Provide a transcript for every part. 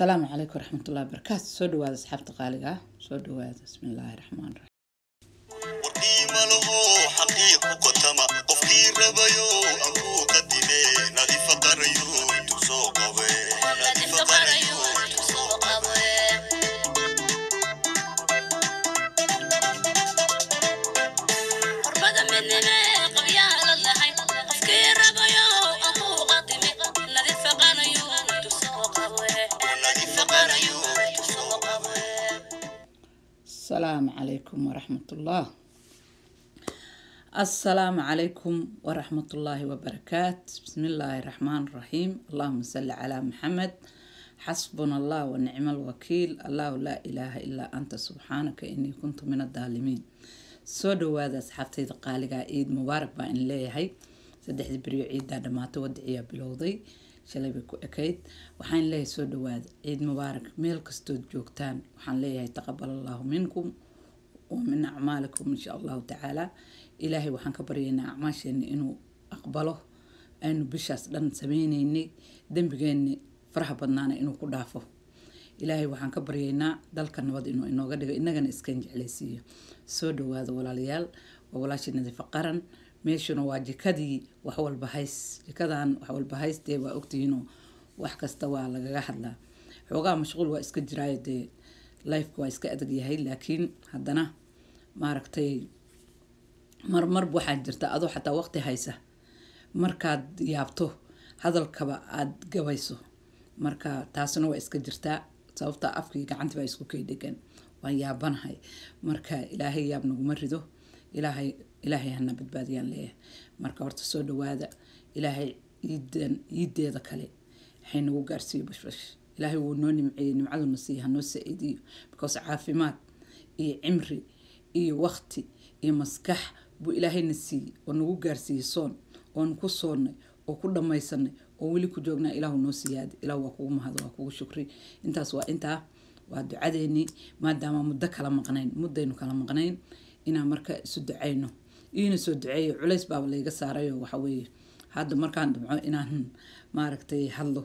السلام عليكم ورحمة الله وبركاته سودوا هذا سحب تقالقة سودوا هذا بسم الله الرحمن الرحيم السلام عليكم ورحمة الله السلام عليكم ورحمة الله وبركاته بسم الله الرحمن الرحيم اللهم صل على محمد حسبنا الله ونعم الوكيل الله لا إله إلا أنت سبحانك إني كنت من الظالمين soo dhawaada asxaabtayda qaaligaa ciid مبارك بإن in هاي سدح beryo ciiddaa dhammaatay wadiciyaa بلوضي shalay bay ku ekayd waxaan leeyahay soo dhawaada ciid mubaarak meel kastood joogtaan waxaan leeyahay taqabal allaahu minkum wa min acmaalikum insha allahu tacaala ilaahay waxaan ka baryaynaa acmaasheena inuu aqbalo aynu bishaas dhan sameynaynay dembigeenni faraha badnaana inuu ku dhaafo ilaahay waxaan ka baryaynaa dalka nabad inuu inooga dhigo inagana iskan jeclaysiiyo soo dhawaada walaalayaal waa walaashii nadiifa qaran meeshuna waa jikadii waxwalba hays jikadan waxwalba hays dee waa ogtihiinoo wax kasta waa lagaga hadlaa xoogaa mashquul waa iska jiraayo dee lifeka waa iska adag yahay laakiin haddana maaragtay marmarba waxaa jirta adoo xataa waqti haysa markaad yaabto hadalkaba aad gabayso marka taasna waa iska jirtaa sababtaa afkii gacantii baa isku kay dhegan waan yaabanahay marka ilaahay yaab naguma rido ilaahay ilaahay hana badbaadiyaan leeyahay marka horta soo dhawaada ilaahay iidan iideeda kale waxaynagu gaarsiiyo bashbash ilaahay wuu noo nimceeyey nimcaduna siiya hanoo saa-iidiyo caafimaad iyo cimri iyo wakti iyo maskax buu ilaahayna siiyey oo nagu gaarsiiyey soon oon ku soonnay oo ku dhammaysanay oo weli ku joognaa ilaahu noo siiyaad ilaahu waa kugu mahado waa kugu shukri intaas waa intaa waa ducadeennii maadaama muddo kala maqnayn muddaynu kala maqnayn inaan marka isu ducayno iina soo duceeya culays baaba layga saarayo waxaweeye hadda markaan damco inaan maaragtay hadlo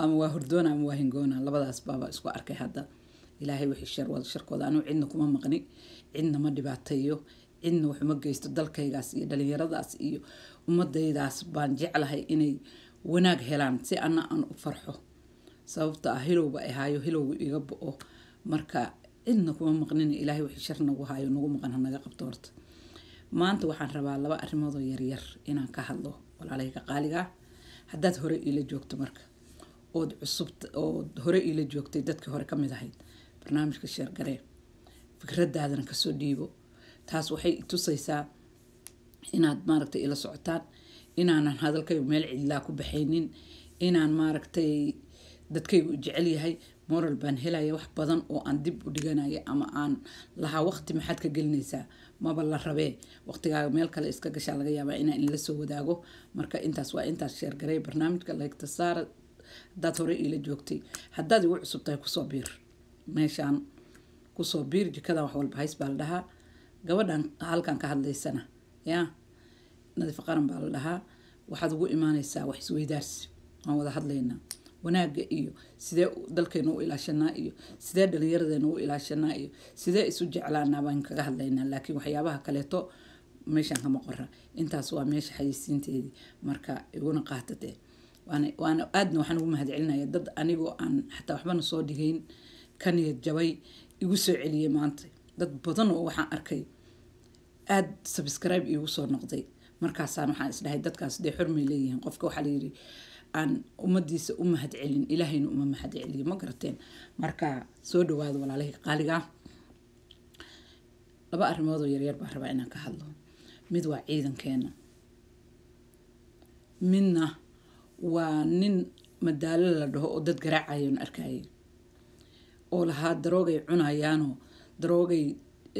ama waa hordoona ama waa hingoona labadaas baaba isku arkay hadda ilaahay wixii shar wada sharkooda anuu cidna kuma maqni cidna ma dhibaateeyo cidna wax geysto dalkaygaas iyo dhalinyaradaas iyo ummadaydaas baan jeclahay inay wanaag helaan si ana aan u farxo sababta ah hilowba ahaayo hilowga iga bo-o marka cidna kuma maqnina ilaahay wixii shar nagu haayo nagu maqan hanaga qabto horta maanta waxaan rabaa laba arrimoodoo yaryar inaan ka hadlo walaalayga qaaliga ah haddaad hore iila joogto marka ood cusub ood hore iila joogtay dadkii hore ka mid ahayd barnaamijka sheergaree fikradaadana kasoo dhiibo taas waxay tusaysaa inaad maaragtay ila socotaan inaanan hadalkaygu meel cidlaa ku baxaynin inaan maaragtay dadkaygu jecel yahay moral baan helaya wax badan oo aan dib u dhiganayo ama aan lahaa waqti maxaad ka gelinaysaa maba la rabee waqtigaaga meel kale iska gashaa laga yaabaa inaa inla soo wadaago marka intaas waa intaas sheergaray barnaamijka laygta saara hadaad hore iila joogtay hadaad igu cusub tahay kusoo biir meeshaan kusoo biir jikadan wax walba hays baa la dhahaa gabadhan halkan ka hadlaysana ya nadiif qaran baa la dhahaa waxaad ugu imaanaysaa wax isweydaarsi waan wada hadlaynaa wanaaga iyo sidee dalkeena u ilaashanaa iyo sidee dhalinyaradeena u ilaashanaa iyo sidee isu jeclaanaa kaga hadlaynaa laakiin waxyaabaha kaleeto meeshaan kama qora intaas waa meesha xayeysiinteedii marka iguna qaatate waana aadna waxaan ugu mahadcelinayaa dad anigoo aan xataa waxbana soo dhigayn ka niyad jabay igu soo celiyey maanta dad badan oo waxaan arkay aad sabscribe iigu soo noqday markaasaan waxaan isdhahay dadkaas dee xurmay leeyihiin qofka waxaa layidhi aan ummadiisa u mahadcelin ilaahayna uma mahadceliyo ma garateen marka soo dhawaada walaalahii qaaliga laba arrimoodoo yaryar baa rabaa inaan ka hadlo mid waa ciidankeena midna waa nin madaalo la dhaho oo dad garaacayan arkaaye oo lahaa daroogay cunayaanoo daroogay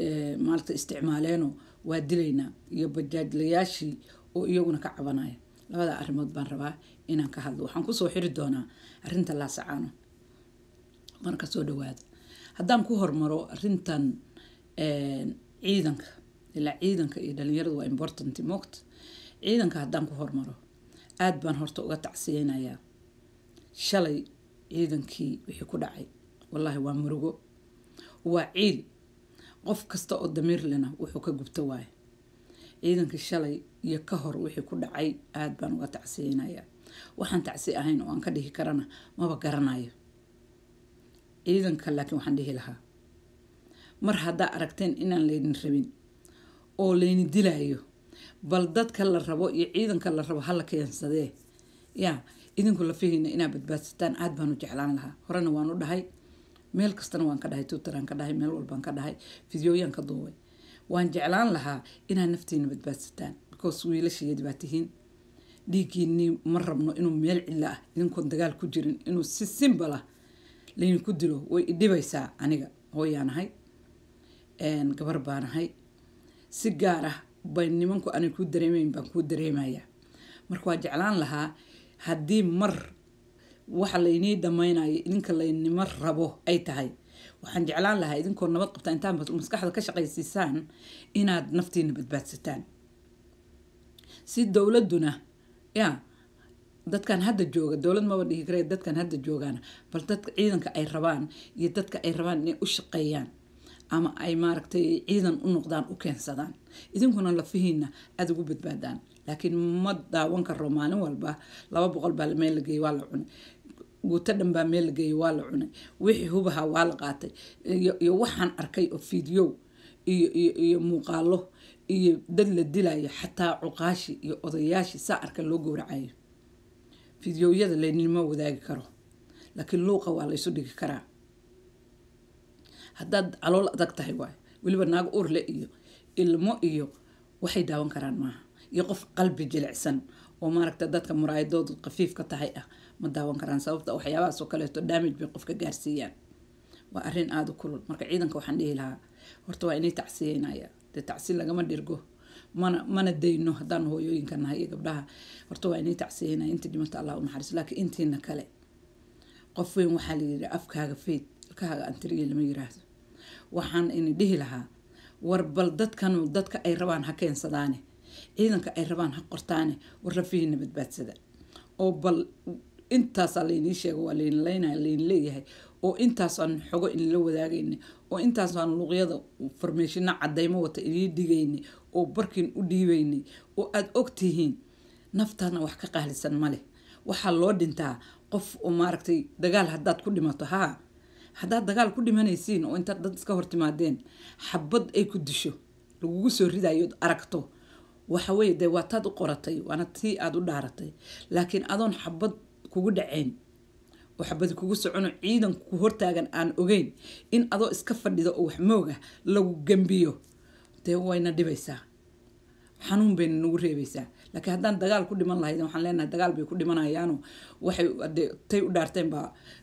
eh, maarata isticmaaleenoo waa dilaynaa iyo bajaajlayaashii oo iyaguna ka cabanaya labada arrimood baan rabaa inaan ka hadlo waxaan kusoo xiri doonaa arinta laasacaano marka soo dhawaada haddaan ku hormaro arintan eh, ciidanka ilaa ciidanka iyo dhalinyaradu waa important mogt ciidanka haddaan ku hormaro aada baan horta uga tacsiyeynayaa shalay ciidankii wixii ku dhacay wallaahi waa murugo waa ciil qof kasta oo damiir lena wuxuu ka gubto waayo ciidankii shalay iyo ka hor wixii ku dhacay aada baan uga tacsiyeynayaa waxaan tacsi ahayn oo aan ka dhihi karana maba garanayo ciidanka laakiin waxaan dhihi lahaa mar haddaa aragteen inaan laydin rabin oo layni dilaayo bal dadka la rabo iyo ciidanka la rabo hala keensadee yaa idinku lafihiina inaa badbaadsataan aad baan u jeclaan lahaa horena waan u dhahay meel kastana waan ka dhahay twitteraan ka dhahay meel walbaan ka dhahay fidyooyaan ka duubay waan jeclaan lahaa inaa naftiina badbaadsataan because wiilashayadii baa tihiin dhiiggiinii ma rabno inuu meel cilla ah idinkoon dagaal ku jirin inuu si simbalah laydinku dilo way idhibaysaa aniga hooyaan ahay gabar baan ahay si gaar ah bay nimanku anay kuu dareemayn baan kuu dareemaya marka waa jeclaan lahaa haddii mar waxa laynii dhammaynayo idinka laynima rabo ay tahay waxaan jeclaan lahaa idinkoo nabad qabta intaan maskaxda ka shaqaysiisaan inaad naftiina badbaadsataan si dowladuna ya dadkan hadda jooga dowlad maba dhihi kara dadkan hadda joogaana bal dadka ciidanka ay rabaan iyo dadka ay rabaan inay u shaqeeyaan ama ay maaragtay ciidan u noqdaan u keensadaan idinkuna lafihiina aada ugu badbaadaan laakiin ma daawan karo maalin walba laba boqol baa meel la geeyey waa la cunay guuto dhan baa meel la geeyay waa la cunay wixii hubaha waa la qaatay iyo waxaan arkay oo fiidyow iyo muuqaalo iyo dad la dilayo xataa cuqaashi iyo odayaashi saa arka loo gowracayo fiidyowyada laynima wadaagi karo laakiin luuqa waa laysu dhigi karaa haddaad calool adag tahay waayo weliba naag urle iyo ilmo iyo waxay daawan karaan maaha iyo qof qalbi jilicsan oo maaragta dadka muraayadoodu khafiifka tahay ah ma daawan karaan sababta waxyaabahaas oo kaleeto damage bay qofka gaarsiiyaan waa arrin aada u kulul marka ciidanka waxaan dhihi lahaa horta waa inay tacsiyeynaya dee tacsi lagama dhirgo mana mana dayno haddaan hooyooyinka nahay iyo gabdhaha horta waa inay tacsiyeynaya intii dhimata allah unaxariiso laakiin intiina kale qof weyn waxaa layidhi afkaaga fayd ilkahaaga antiriya lama yiraahdo waxaan ini dhihi lahaa war bal dadkanu dadka ay rabaan ha keensadaane ciidanka ay rabaan ha qortaane war rafihiina badbaadsada oo bal intaasa laydin sheega waa laydin leynaya leeyahay oo intaasaan xogo inla wadaagayna oo intaasaan luuqyada farmeeshina cadaymo wata idiin dhigayna oo barkin u dhiibaynay oo aada ogtihiin naftaana wax ka qaalisan ma leh waxaa loo dhintaa qof maaragtay dagaal haddaad ku dhimato haa haddaad dagaal ku dhimanaysiin oo intaad dad iska hortimaadeen xabad ay ku disho lagugu soo ridayood aragto waxaweye dee waa taad u qoratay waana tii aada u dhaaratay laakiin adoon xabad kugu dhaceen oo xabadi kugu socono ciidanku hortaagan aan ogeyn in adoo iska fadhido oo wax mooga lagu gambiyo dee wayna dhibaysaa xanuun bayna nagu reebaysaa laakiin haddaan dagaal ku dhiman lahayd waxaan leenahay dagaal bay ku dhimanayaano waxay tay u dhaarteenba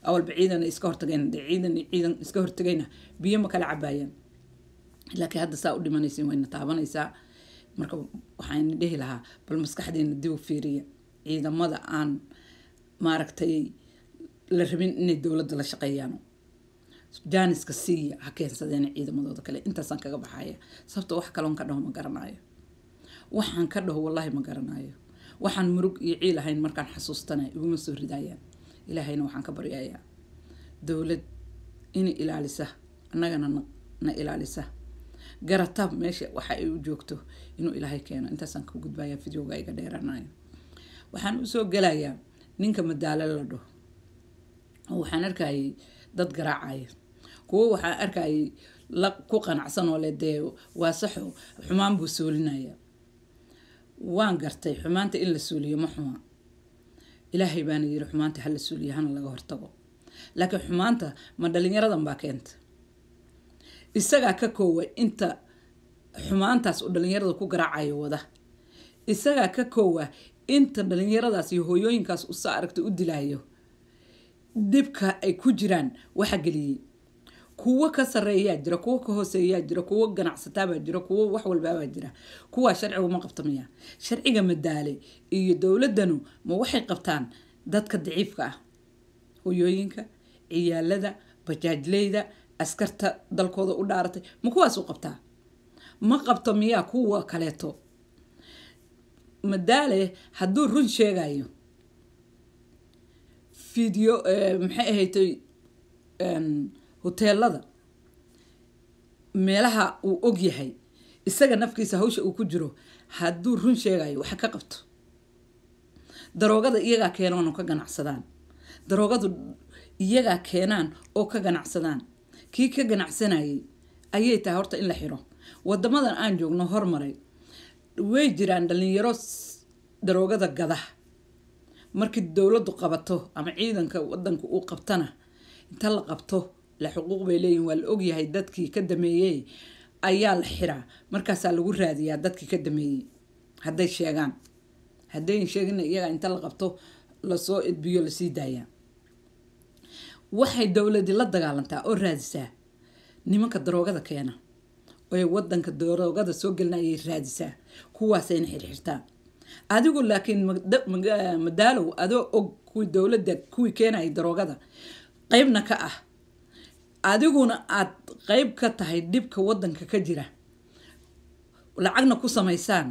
awalba ciidan iska hortagayna de ciidan ciidan iska hortagayna biyo ma kala cabaayaan laakiin hadda saa u dhimanaysin wayna taabanaysaa marka waxaan dhihi lahaa bal maskaxdeena dib u fiiriya ciidamada aan maaragtay la rabin inay dowladda la shaqeeyaan janiska siiya ha keensadeen ciidamadooda kale intaasaan kaga baxaya sababta wax kaloon ka dhaho ma garanaayo waxaan ka dhaho wallaahi ma garanaayo waxaan murug iyo ciil ahayn markaan xasuustanay iguma soo ridaayaan ilaahayna waxaan ka baryayaa dowlad ina ilaalisa annagana na ilaalisa garataab meesha waxa ay u joogto inuu ilaahay keeno intaasaan ka gudbayaa videoga iga dheeranayo waxaan usoo gelayaa ninka madaalo la dhaho oo waxaan arkayay dad garaacaya kuwo waxaa arkayay ku qanacsan oo le dee waa saxo xumaan buu suulinaya waan gartay xumaanta in la suuliyo ma xuma ilaahay baana yiri xumaanta hala sooliyo hana laga hortago laakiin xumaanta ma dhalinyaradan baa keenta isagaa ka koowa inta xumaantaas uu dhalinyarada ku garaacayo wada isagaa ka koowa inta dhallinyaradaas iyo hooyooyinkaas usa aragta u dilaayo dibka ay ku jiraan waxa geliyey kuwo ka sareeyaa jira kuwo ka hooseeyaa jira kuwo ganacsataabaa jira kuwo wax walbaabaa jira kuwaa sharcigu ma qabtamaya sharciga madaale iyo dowladanu ma waxay qabtaan dadka daciifka ah hoyooyinka ciyaalada bajaajleyda askarta dalkooda u dhaaratay ma kuwaas u qabtaa ma qabto miyaa kuwa kaleeto madaale hadduu run sheegayo video eh, maxay ahaytay eh, hoteelada meelaha uu og yahay isaga nafkiisa hawsha uu ku jiro hadduu run sheegayo waxa ka qabto daroogada iyagaa keenaan oo ka ganacsadaan daroogadu iyagaa keenaan oo ka ganacsadaan kii ka ganacsanayay ayay tahay horta in la xiro wadamadan aan joogno hormaray way jiraan dhalinyaro daroogada gada markii dowladu qabato ama ciidanka wadanka uu qabtana inta la qabto le xuquuq bay leeyihin waa la ogyahay dadkii ka dameeyey ayaa la xiraa markaasaa lagu raadiyaa dadkii ka dameeyey hadday sheegaan haddayn sheegina iyagaa inta la qabto lasoo edbiyo lasii daaya waxay dowladii la dagaalantaa oo raadisaa nimanka daroogada keena oy wadanka daroogada soo gelina ayay raadisaa kuwaasayna xirxirtaa adigu laakiin ah, madaalow adoo og kuwii dowlada kuwii keenaya daroogada qeybna ka ah adiguna aad qeyb ka tahay dhibka wadanka ka jira lacagna ku samaysaan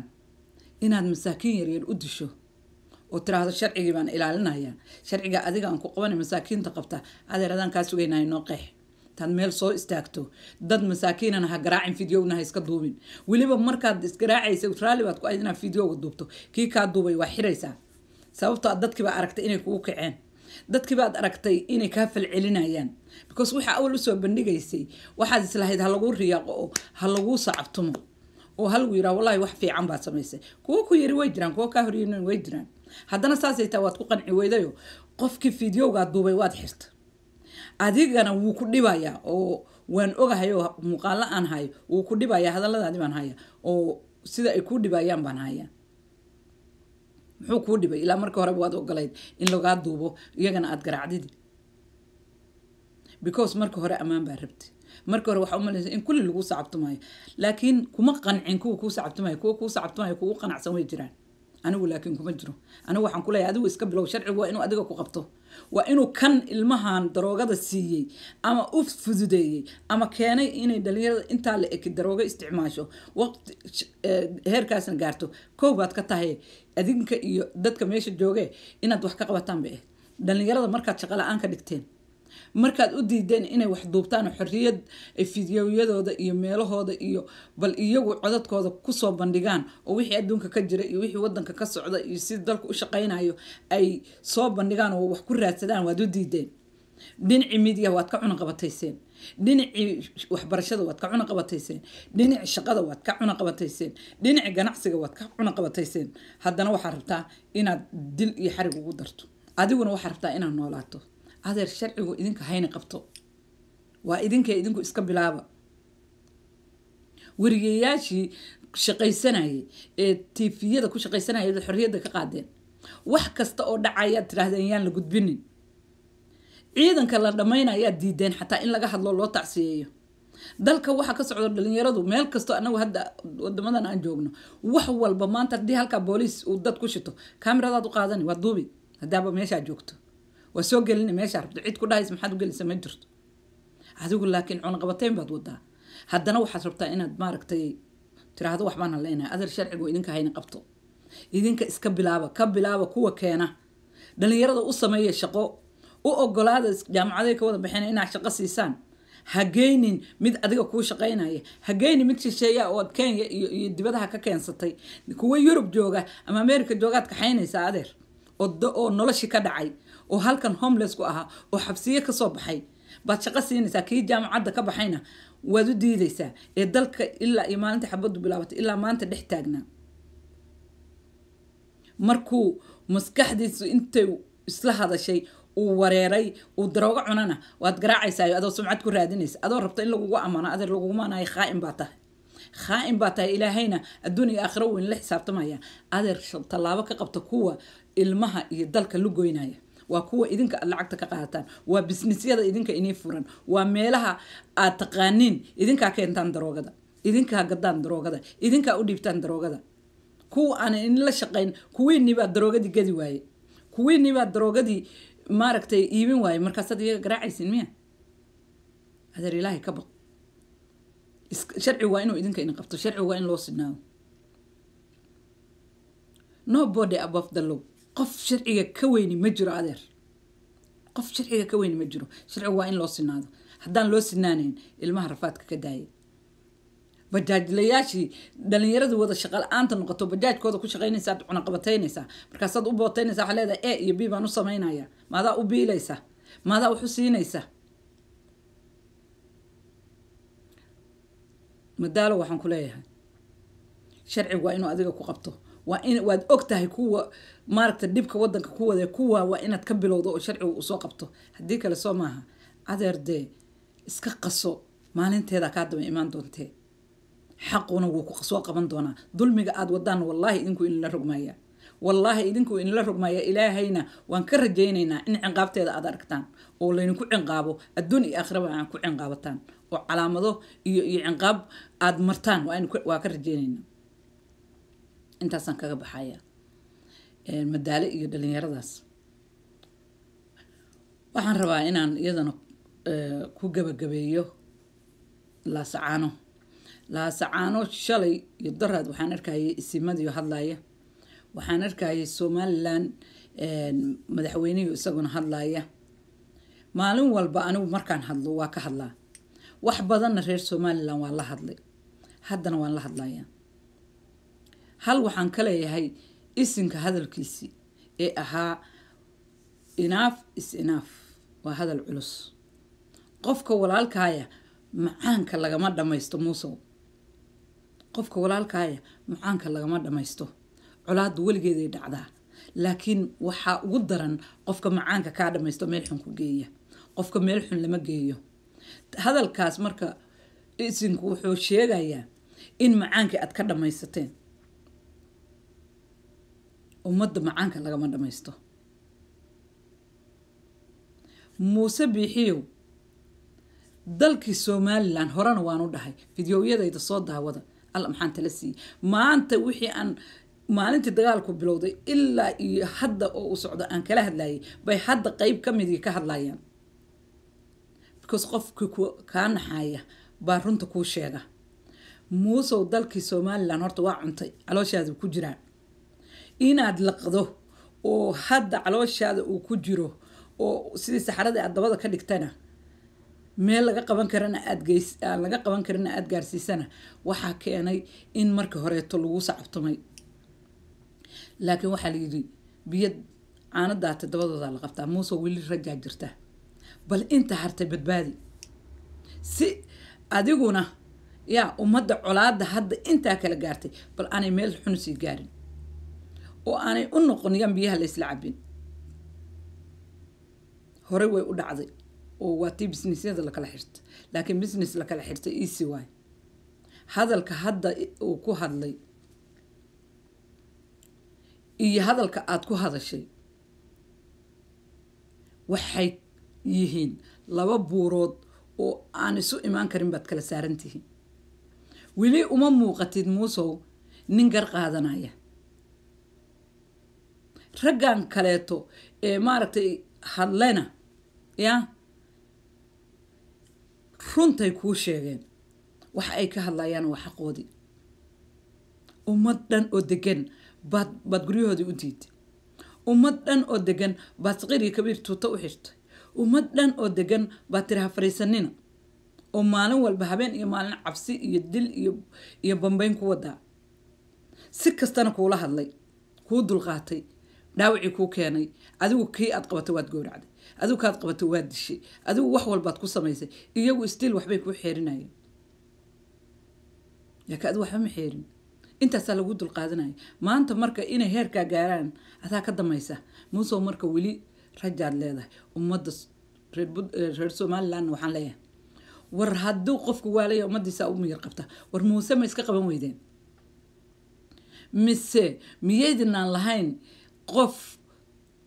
inaad masaakiin yaryar u disho oo tiraahdo sharcigii baan ilaalinaya sharciga adiga aan ku qabana masaakiinta qabta adeer adaan kaa sugaynaya noo qeex intaad meel soo istaagto dad masaakiinana ha garaacin fideona ha iska duubin weliba markaad isgaraacaysa raalli baad ku ahayd inaad fideoga duubto kii kaa duubay waa xiraysaa sababto aad dadkiibaa aragtay inay kugu kaceen dadkiibaad aragtay inay kaa falcelinayaan because waxaa awal usoo bandhigaysay waxaad islahayd ha laguu riyaaqo oo ha laguu sacabtumo oo ha yiraa wallahi wax fiican baad samaysay kuwo ku yari way jiraan kuwo kaa horyimin way jiraan haddana saasay taa waad ku qanci weydayo qofkii fideogaa duubay waad xirta adigana wuu ku dhibayaa oo waan ogahay oo muuqaalo aan hayo wuu ku dhibayaa hadaladaadi baan haya oo sida ay kuu dhibayaan baan haya muxuu kuu dhibay ilaa marka horeba waad ogolayd in lagaa duubo iyagana aad garaacdid because marka hore ammaan baa rabti marka hore waxaa u in kulli lagu sacabtumayo laakiin kuma qancin kuwa kuu sacabtumayo kuwa kuu sacabtumayo kugu qanacsan way jiraan anigu laakiin kuma jiro anigu waxaan kuleeyahay adigu iska bilow sharcigu waa inuu adiga ku qabto waa inuu kan ilmahan daroogada siiyey ama u fududeeyey ama keenay inay dhalinyarada intaa la eki daroogo isticmaasho waqti eh, heerkaasna gaarto koo baad ka tahay adinka iyo dadka meesha jooge inaad wax ka qabataan bay ahayd dhalinyarada markaad shaqala aan ka dhigteen markaad u diideen inay wax duubtaan xorriyad fidyooyadooda iyo meelahooda iyo bal iyagu codadkooda kusoo bandhigaan oo wixii adduunka ka jira iyo wixii wadanka ka socda iyo si dalka u shaqaynayo ay soo bandhigaan oo wax ku raadsadaan waad u diideen dhinacii miidiyaha waad ka cunaqabatayseen dhinacii waxbarashada waad ka cunaqabatayseen dhinaci shaqada waad ka cunaqabatayseen dhinaci ganacsiga waad ka cunaqabatayseen haddana waxaad rabtaa inaad dil iyo xarig ugu darto adiguna waxaad rabtaa inaad noolaato adeer sharcigu idinka hayna qabto waa idinkee idinku iska bilaaba werigeyaashii shaqaysanayay ee tiifiyada ku shaqaysanayay baad xorriyadda ka qaadeen wax kasta oo dhacayaad tidhaahdeen yaan la gudbinin ciidanka la dhammaynayaad diideen xataa in laga hadlo loo tacsiyeeyo dalka waxaa ka socda dhalinyaradu meel kasto anagu hadda wadamadan aan joogno wax walba maanta haddii halkaa booliis uu dad ku shito kamiradaad u qaadani waa duubi haddaaba meeshaa joogto waa soo gelina meesha rabto cid ku dhahaysa maxaad u gelaysa ma jirto adigu laakiin cunaqabatayn baad wadaa haddana waxaad rabtaa inaad maaragtay tiraahdo waxbaan haleynaha adar sharciga oo idinka hayna qabto idinka iska bilaaba ka bilaaba kuwa keena dhallinyarada u sameeya shaqo u ogolaada jaamacaday ka wada baxeen inaad shaqo siisaan hageynin mid adiga kuu shaqaynaya ha mid shisheeya oo ad kenya iyo dibadaha ka keensatay kuwa yurub jooga ama ameerika joogaad kaxaynaysaa adeer oo noloshii ka dhacay oo halkan homelessku ahaa oo xabsiye kasoo baxay baad shaqo siinaysaa kii jaamacadda ka baxayna waad u diidaysaa ee dalka ilaa iyo maalinta xabadu bilaabatay ilaa maanta dhex taagnaa markuu maskaxdiisu intay isla hadashay uu wareeray uu darooga cunana waad garaacaysaa adoo sumcad ku raadinaysa adoo rabta in lagugu ammaano adeer laguguma anayo khaa'in baa tahay khaa'in baa tahay ilaahayna adduuniya aakhiro weyn la xisaabtamaya adeer talaabo ka qabta kuwa ilmaha iyo dalka lu goynaya waa kuwa idinka aad lacagta ka qaataan waa bisnisyada idinka inii furan waa meelaha aad taqaaniin idinkaa keentaan daroogada idinkaa gadaan daroogada idinkaa u dhiibtaan daroogada kuwa inin la shaqayn kuwiinniibaa daroogadii gadi waaye kuwiinniibaa daroogadii maaragtay iibin waaye markaasaad iyaga garaacaysin miya adeer ilaahay ka baq sharci waa inuu idinka idin qabto sharci waa in loo sidnaado no body above the law qof sharciga ka weyni ma jiro adeer qof sharciga ka weyni ma jiro sharcigu waa in loo sinaado haddaan loo sinaaneyn ilmaha rafaadka ka daayay bajaajlayaashii dhallinyaradii wada la aanta noqoto bajaajkooda ku shaqaynaysaa ad cunaqabataynaysaa markaasaad u bootaynaysaa waxaa leedahay e iyo b baan u samaynaya maadaa u biilaysa maadaa wax u siinaysaa madaalo waxaan ku leeyahay sharcigu waa inuu adiga ku qabto waa in waad og kuwa maaragta dhibka wadanka ku wade kuwa waa inaad ka bilowdo oo sharcigu usoo qabto haddii kale soo maaha adeer dee iska qaso maalinteeda kaa daba imaan doontee xaquna wuu ku soo qaban doonaa dulmiga aad wadaan wallaahi idinku inla rogmaya wallaahi idinku inla rogmaya ilaahayna waan ka rajaynaynaa in cinqaabteeda aad aragtaan oo laydinku cinqaabo adduun iyo aakhiraba aan ku cinqaabataan oo calaamado iyo iyo cinqaab aad martaan waa ka rajaynaynaa intaasaan kaga baxaya madaale iyo dhalinyaradaas waxaan rabaa inaan iyadana ku gabagabeeyo laasacaano laasacaano shalay iyo daraad waxaan arkayay isimadiio hadlaya waxaan arkayay somalilan madaxweynihi isaguna hadlaya maalin walba anigu markaan hadlo waa ka hadlaa wax badanna reer somalilan waa la hadlay haddana waan la hadlayaa hal waxaan ka leeyahay isinka hadalkiisii ee ahaa inaaf is inaaf waa hadal culus qofka walaalkaaya macaanka lagama dhammaysto muusow qofka walaalkaaya macaanka lagama dhammaysto colaadda weligeeday dhacdaa laakiin waxaa ugu daran qofka macaanka kaa dhammaysto meel xun ku geeya qofka meel xun lama geeyo hadalkaas marka isinku wuxuu sheegayaa in macaankii aad ka dhammaysateen ummadda macaanka lagama dhammaysto muuse biixiyow dalkii somalilan horena waanu dhahay fideoyadayda soo daawada alla maxaan tala siiyey maanta wixii aan maalintii dagaalku bilowday ilaa iyo hadda oo uu socdo aan kala hadlayay bay hadda qeyb ka midii ka hadlayaan because qofki kaa naxaaya baa runta kuu sheega muusow dalkii somalilan horta waa cuntay calooshaadu ku jiraa inaad laqdo oo hadda calooshaada uu ku jiro oo sidii saxarada aad dabada ka dhigtana meel laga qaban karana aad geys ah, laga qaban karina aad gaarsiisana waxaa keenay in marka horeeto lagu sacabtumay laakiin waxaa la yidhi biyo caano daata dabadoodaa la qabtaa muuse weli rajaa jirta bal inta hartay badbaadi si adiguna yaa ummadda colaadda hadda intaa kala gaartay bal aanay meel xun sii gaarin oo aanay u noqonin biyaha la isla cabin horey way u dhacday oo waa tii businessyada lakala xirta laakiin business lakala xirtay easy waay hadalka hadda uu ku hadlay iyo hadalka aada ku hadashay waxay yihiin laba buurood oo aan isu imaan karin baad kala saarantihiin weli uma muuqatid muusow nin gar qaadanaya raggan kaleeto ee maaragtay hadlena ya runtay kuu sheegeen wax ay ka hadlayaan waa xaqoodii ummad dhan oo degan baad baad guryahoodii u diiday ummad dhan oo degan baad saqiirii kabiir tuuta u xirtay ummad dhan oo degan baad tiraha fariisanina oo maalin walba habeen iyo maalin cabsi iyo dil iyo iyo bambayn ku wadaa si kastana kuula hadlay kuu dulqaatay dhaawicii kuu keenay adigu kii aad qabato waad gowracday adigu kaad qabato waad dishay adigu wax walbaad ku samaysay iyagu stiil waxbay kuu xeerinayeen laakiin adigu waxba ma xeerin intaasaa lagu dulqaadanaya maanta marka inay heerkaa gaaraan adaa ka damaysa muusoo marka weli rajaad leedahay ummadda reer eh, somalilandna waxaan leeyahay war hadduu qofku waalaya ummadiisaa u miyir qabta war muuse ma iska qaban weydeen mise miyaydinaan lahayn qof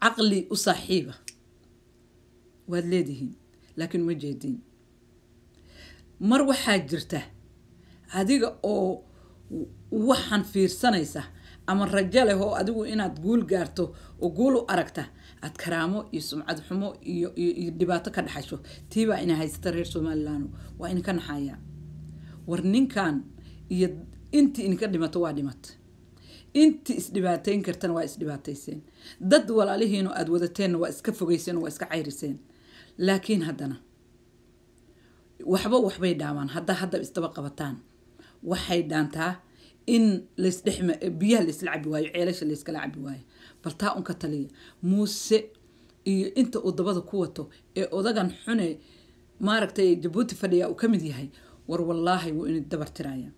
caqli u saaxiiba waad leedihiin laakiin uma jeediin mar waxaa jirta adiga oo waxaan fiirsanaysa ama rajo leh oo adigu inaad guul gaarto oo guul u aragta aad karaamo iyo sumcad xumo iyo iyo dhibaato ka dhexasho tiibaa ina haysata reer somalilanu waa inka naxaaya war ninkan iyo intii inka dhimato waa dhimat intii isdhibaateyn kartan waa isdhibaateyseen dad walaalihiino aada wadateenna waa iska fogeyseen waa iska cayriseen laakiin haddana waxba waxbay dhaamaan haddaa haddaba isdaba qabataan waxay dhaantaa in biyaha laysla cabi waayo ceelasha layskala cabi waayo bal taa unka taliya muuse iyo inta uu dabada ku wato ee odagan xune maaragtay jabuuti fadhiya uu ka mid yahay war wallaahi wuu inay dabar tiraayaan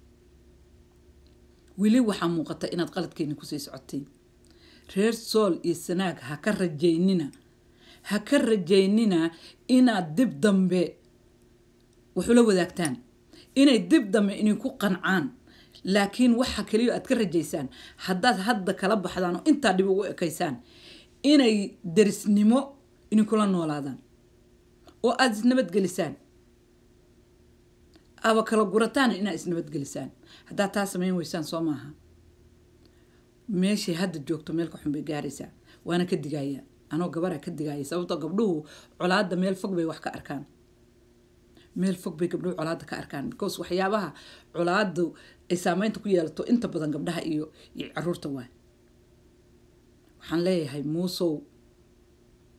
weli waxaa muuqata inaad qaladkeeni kusii socotay reer sool iyo sanaag ha ka rajaynina ha ka rajaynina inaad dib dambe waxula wadaagtaan inay dib dambe idinku qancaan laakiin waxa kaliyo aad ka rajaysaan haddaad hadda kala baxdaan oo intaa dhib ugu ekaysaan inay darisnimo idinkula noolaadaan oo aad isnabadgelisaan aba kala gurataan inaa isnabadgelisaan haddaad taa samayn weysaan soo maaha meeshay hadda joogto meelka xun bay gaaraysaa waana ka digaaya anoo gabara ka digaaya sababtoo gabdhuhu colaada meel fog bay wax ka arkaan meel fog bay gabdhuhu colaada ka arkaan because waxyaabaha colaaddu ay saameynta ku yeelato inta badan gabdhaha iyo iyo caruurta waa waxaan leeyahay muusow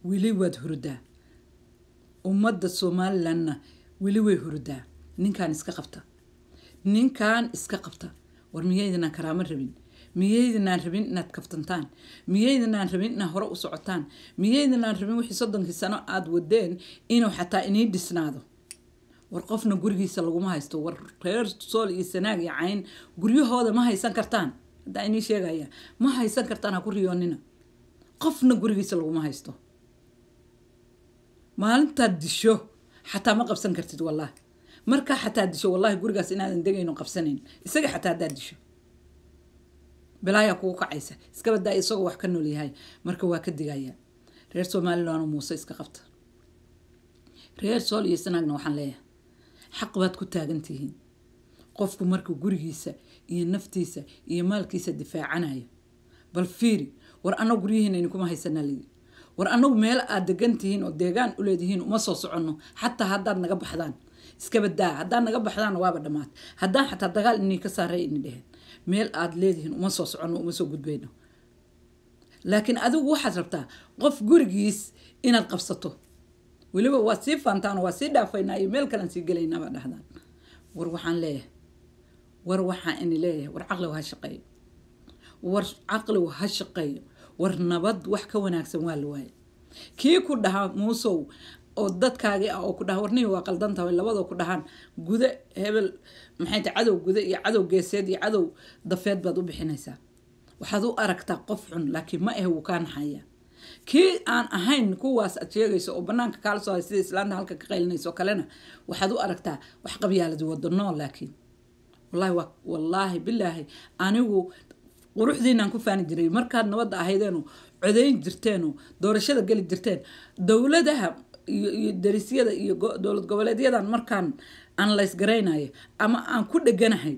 weli waad hurdaa ummadda somalilandna weli way hurdaa ninkaan iska qabta ninkaan iska qabta war miyaydinaan karaamo rabin miyaydinaan rabin inaad kaftantaan miyaydinaan rabin inaad hore u socotaan miyaydinaan rabin wixii soddonkii sano aad wadeen inuu xataa inii dhisnaado war qofna gurigiisa laguma haysto war reer sool iyo sanaag iyo cayn guryahooda ma haysan kartaan haddaa inii sheegaya ma haysan kartaan ha ku riyoonina qofna gurigiisa laguma haysto maalintaad disho xataa ma qabsan kartid wallaahi markaa xataa disho wallahi gurigaas inaadan degayno qabsanayn isaga xataa haddaad disho bilaayaa kugu kacaysa iskabadaa isagoo wax ka noolyahay marka waa ka digayaa reer somalilan muuse iska qabta reer sool iyo sanaagna waxaan leeyahay xaq baad ku taagantihiin qofku marka gurigiisa iyo naftiisa iyo maalkiisa difaacanayo bal fiiri war annagu guryihiinayni kuma haysanaa layiri war annagu meel aad degan tihiin oo deegaan u leedihiin uma soo soconno xataa haddaad naga baxdaan iskaba daa haddaan naga baxdaana waaba dhammaata haddaan xataa dagaal inii ka saaray ini dheheen meel aad leedihiin uma soo soconno uma soo gudbayno laakiin adigu waxaad rabtaa qof gurigiis inaad qabsato weliba waad sii faantaan waad sii dhaafaynaa iyo meel kalean sii gelaynaa baa dhahdaan war waxaan leeyahay war waxaan ini leeyahay war caqligu ha shaqeeyo war caqligu ha shaqeeyo war nabad wax ka wanaagsan waa la waaye kii ku dhahaa muusow oo dadkaagii ah oo ku dhaha warnihi waa qaldantahay labadoo ku dhahaan guda hebel maxay cadow guda iyo cadow geeseed iyo cadow dafeed baad u bixinaysaa waxaad u aragtaa qof xun laakiin ma ahe wuu kaa naxaya kii aan ahayn kuwaas aad sheegayso oo banaanka kaala soo hay sida islaanta halka ka qaylinayso kalena waxaad u aragtaa wax qabyaaladi wada nool laakiin wallaahi wallaahi bilaahi anigu quruxdiinaan ku faani jiray markaad nabadda ahaydeenu codayn jirteenu doorashada geli jirteen dowladaha iyo darisyada iyo dowlad goboleedyadan markaan aan laysgaraynayo ama aan ku dheganahay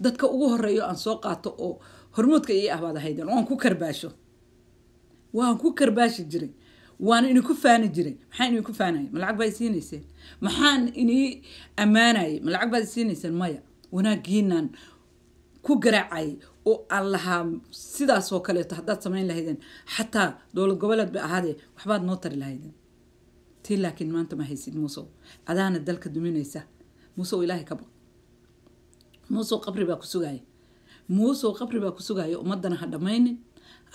dadka ugu horeeyo aan soo qaato oo hormuudka ii ahbaad ahaydeen waan ku karbaasho waan ku karbaashi jiray waan idinku faani jiray maxaa idinku faanaya malacag baa isiinayseen maxaan inii ammaanayay malacag baad isiinayseen maya wanaagiinaan ku garaacayay oo aan lahaa sidaasoo kaleeto haddaad samayn lahaydeen xataa dowlad goboleed bay ahaadee waxbaad noo tari lahaydeen tii laakiin maanta ma haysid muusow adaana dalka duminaysa muusow ilaahay ka baq muusow qabri baa ku sugaaya muusow qabri baa ku sugaaya ummaddana ha dhammaynin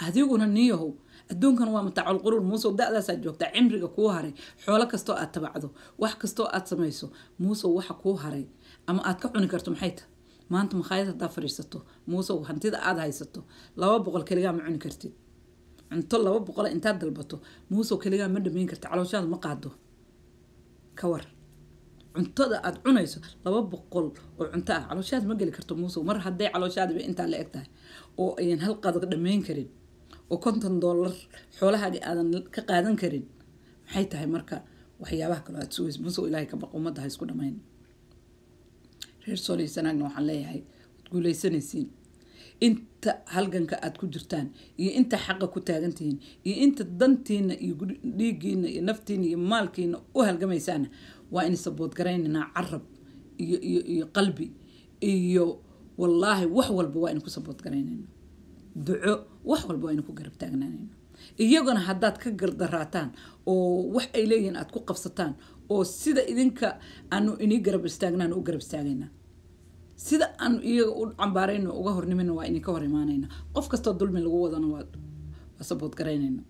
adiguna niyahow adduunkan waa mataacul quruur muusow da-daasaad joogtaa cimriga kuu haray xoolo kastoo aad tabacdo wax kastoo aad samayso muusow waxa kuu haray ama aad ka cuni karto maxay tahay maanta makhaayad haddaa fadhiisato muusow hantida aad haysato laba boqol keligaa ma cuni kartid cunto laba boqol intaad dalbato muusow keligaa ma dhameyn karta calooshaada ma qaado ka war cuntada aad cunayso laba boqol oo cunto ah calooshaada ma geli karto muuso mar hadday calooshaadaba intaa la eg tahay oo ayan hal dhameyn karin oo konton doolar xoolahaaga aadan ka qaadan karin maxay tahay marka waxyaabaha kaloo aad sugayso muusow ilaahay ka ummadda ha isku dhamayn reer soolay waxaan leeyahay waad guulaysanaysiin inta halganka aad ku jirtaan iyo inta xaqa ku taagantihiin iyo inta dantiina iyo dhiigiina iyo naftiina iyo maalkiina u halgamaysaana waa in saboodgaraynaynaa carab iyo iyo iyo qalbi iyo wallaahi wax walba waa in ku saboodgaraynayno duco wax walba waa in ku garab taagnaanayno iyaguna haddaad ka gardaraataan oo wax ay leeyihiin aad ku qabsataan oo sida idinka aanu inii garab istaagnaan u garab istaagaynaa sida aan iyaga u cambaarayno uga hornimayna waa inin ka hor imaanayna qof kastoo dulmi lagu wadana waa sabood garaynayna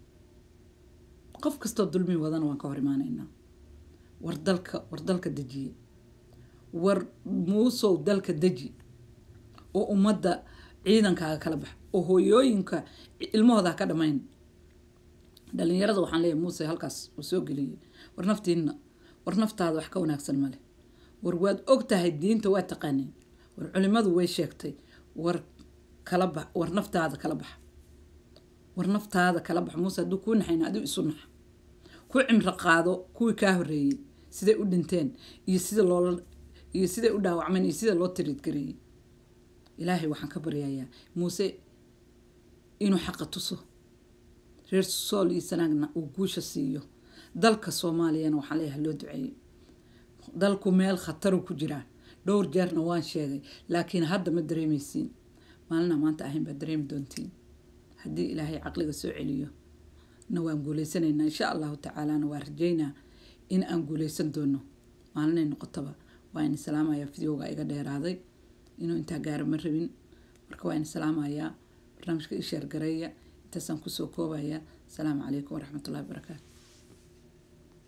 qof kastoo dulmi wadana waan ka hor imaanaynaa war dalka war dalka dejiye war muusow dalka deji oo ummadda ciidankaaga kala bax oo hooyooyinka ilmahooda ka dhamayn dhalinyarada waxaan leeyahay muuse halkaas uu soo geliyey war naftiinna war naftaada wax ka wanaagsan male war waad og tahay diinta waa taqaaneen war culimmadu way sheegtay war kala bax war naftaada kala bax war naftaada kala bax muuse hadduu kuu naxayna adigu isu nax ku cimro qaado kuwii kaa horreeyey siday u dhinteen iyo sida loola iyo siday u dhaawacmeen iyo sida loo tiriidgareeyey ilaahay waxaan ka baryayaa muuse inuu xaqa tuso reer sool iyo sanaagna uu guusha siiyo dalka soomaaliyana waxaan leeyahay loo duceeyey dalku meel khataru ku jiraan dhowr jeerna waan sheegay laakiin hadda ma dareemeysiin maalina maanta ahayn baa dareemi doontiin haddii ilaahay caqliga soo celiyo na waan guuleysanaynaa insha allahu tacaalana waa rajaynaa in aan guuleysan doono maalinay noqotaba waa in salaamayaa fideoga iga dheeraaday inuu intaa gaara ma rabin marka waa in salaamayaa barnaamijka isheergareeya intaasaan kusoo koobayaa asalaamu calaykum waraxmatullahi barakaatu